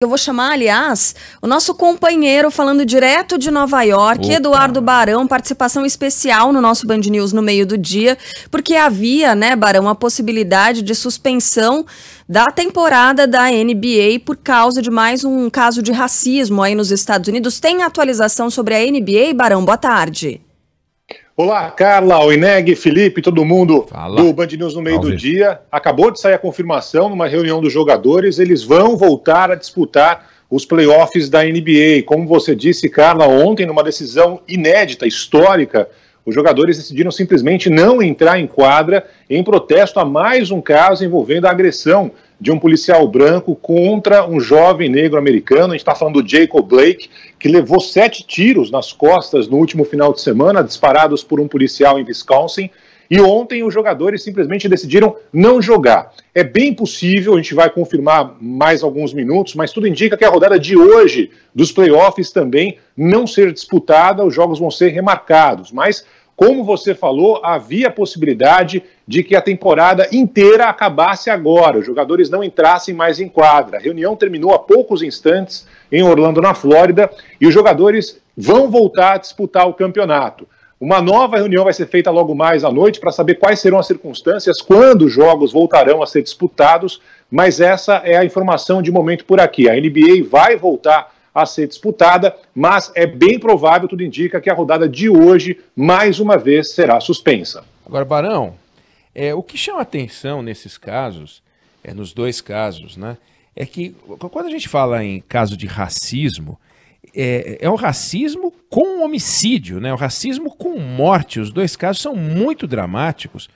Eu vou chamar, aliás, o nosso companheiro falando direto de Nova York, Opa. Eduardo Barão, participação especial no nosso Band News no meio do dia, porque havia, né, Barão, a possibilidade de suspensão da temporada da NBA por causa de mais um caso de racismo aí nos Estados Unidos. Tem atualização sobre a NBA, Barão? Boa tarde. Olá, Carla, Oineg, Felipe, todo mundo Fala. do Band News no meio do dia. Acabou de sair a confirmação numa reunião dos jogadores, eles vão voltar a disputar os playoffs da NBA. Como você disse, Carla, ontem, numa decisão inédita, histórica, os jogadores decidiram simplesmente não entrar em quadra em protesto a mais um caso envolvendo a agressão de um policial branco contra um jovem negro americano. A gente está falando do Jacob Blake, que levou sete tiros nas costas no último final de semana, disparados por um policial em Wisconsin. E ontem os jogadores simplesmente decidiram não jogar. É bem possível, a gente vai confirmar mais alguns minutos, mas tudo indica que a rodada de hoje dos playoffs também não ser disputada, os jogos vão ser remarcados. Mas, como você falou, havia a possibilidade de que a temporada inteira acabasse agora, os jogadores não entrassem mais em quadra. A reunião terminou há poucos instantes em Orlando, na Flórida, e os jogadores vão voltar a disputar o campeonato. Uma nova reunião vai ser feita logo mais à noite para saber quais serão as circunstâncias, quando os jogos voltarão a ser disputados, mas essa é a informação de momento por aqui. A NBA vai voltar a ser disputada, mas é bem provável, tudo indica, que a rodada de hoje, mais uma vez, será suspensa. Agora, Barão, é, o que chama atenção nesses casos, é, nos dois casos, né, é que quando a gente fala em caso de racismo, é, é um racismo com homicídio, né? O racismo com morte. Os dois casos são muito dramáticos.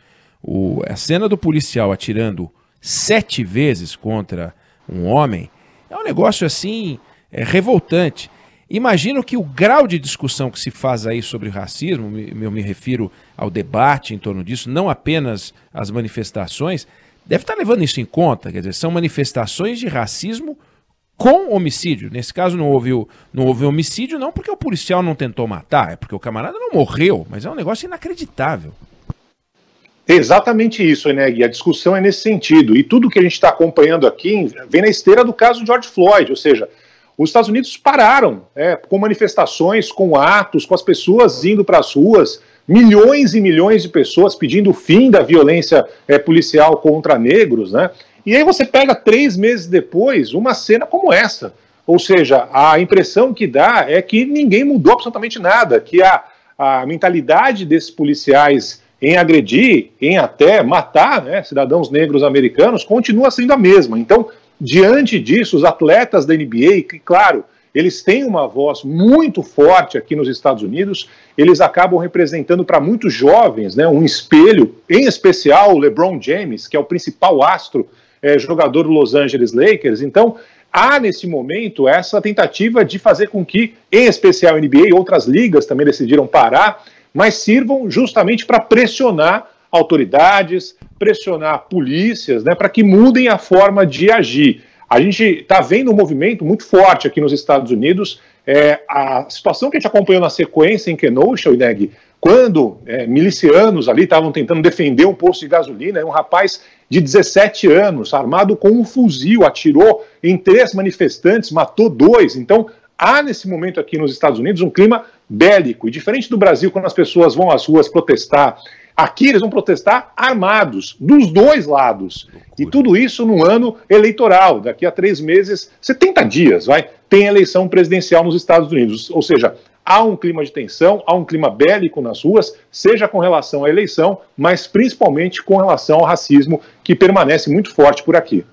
O, a cena do policial atirando sete vezes contra um homem é um negócio assim é, revoltante. Imagino que o grau de discussão que se faz aí sobre racismo, eu me refiro ao debate em torno disso, não apenas as manifestações, deve estar levando isso em conta. Quer dizer, são manifestações de racismo com homicídio. Nesse caso não houve, não houve homicídio, não porque o policial não tentou matar, é porque o camarada não morreu, mas é um negócio inacreditável. Exatamente isso, Eneg. A discussão é nesse sentido. E tudo que a gente está acompanhando aqui vem na esteira do caso George Floyd, ou seja, os Estados Unidos pararam é, com manifestações, com atos, com as pessoas indo para as ruas, milhões e milhões de pessoas pedindo o fim da violência é, policial contra negros, né? E aí você pega três meses depois uma cena como essa. Ou seja, a impressão que dá é que ninguém mudou absolutamente nada, que a, a mentalidade desses policiais em agredir, em até matar né, cidadãos negros americanos, continua sendo a mesma. Então, Diante disso, os atletas da NBA, que, claro, eles têm uma voz muito forte aqui nos Estados Unidos, eles acabam representando para muitos jovens né, um espelho, em especial o LeBron James, que é o principal astro é, jogador do Los Angeles Lakers. Então, há nesse momento essa tentativa de fazer com que, em especial a NBA, outras ligas também decidiram parar, mas sirvam justamente para pressionar autoridades, pressionar polícias né, para que mudem a forma de agir. A gente está vendo um movimento muito forte aqui nos Estados Unidos. É, a situação que a gente acompanhou na sequência em Kenosha, Ineg, quando é, milicianos ali estavam tentando defender um posto de gasolina, um rapaz de 17 anos, armado com um fuzil, atirou em três manifestantes, matou dois. Então, há nesse momento aqui nos Estados Unidos um clima bélico. E diferente do Brasil, quando as pessoas vão às ruas protestar Aqui eles vão protestar armados, dos dois lados. E tudo isso num ano eleitoral. Daqui a três meses, 70 dias, vai, tem eleição presidencial nos Estados Unidos. Ou seja, há um clima de tensão, há um clima bélico nas ruas, seja com relação à eleição, mas principalmente com relação ao racismo, que permanece muito forte por aqui.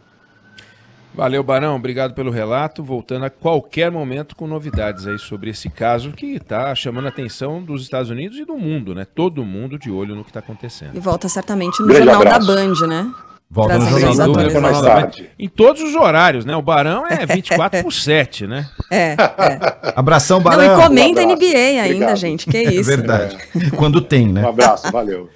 Valeu, Barão. Obrigado pelo relato. Voltando a qualquer momento com novidades aí sobre esse caso que está chamando a atenção dos Estados Unidos e do mundo, né? Todo mundo de olho no que está acontecendo. E volta certamente no Grande Jornal abraço. da Band, né? Volta no Jornal da Band. Mais tarde. Em todos os horários, né? O Barão é 24 é. por 7, né? É, é. Abração, Barão. Não, e comenta um NBA ainda, Obrigado. gente. Que é é isso. É verdade. Quando tem, né? Um abraço, valeu.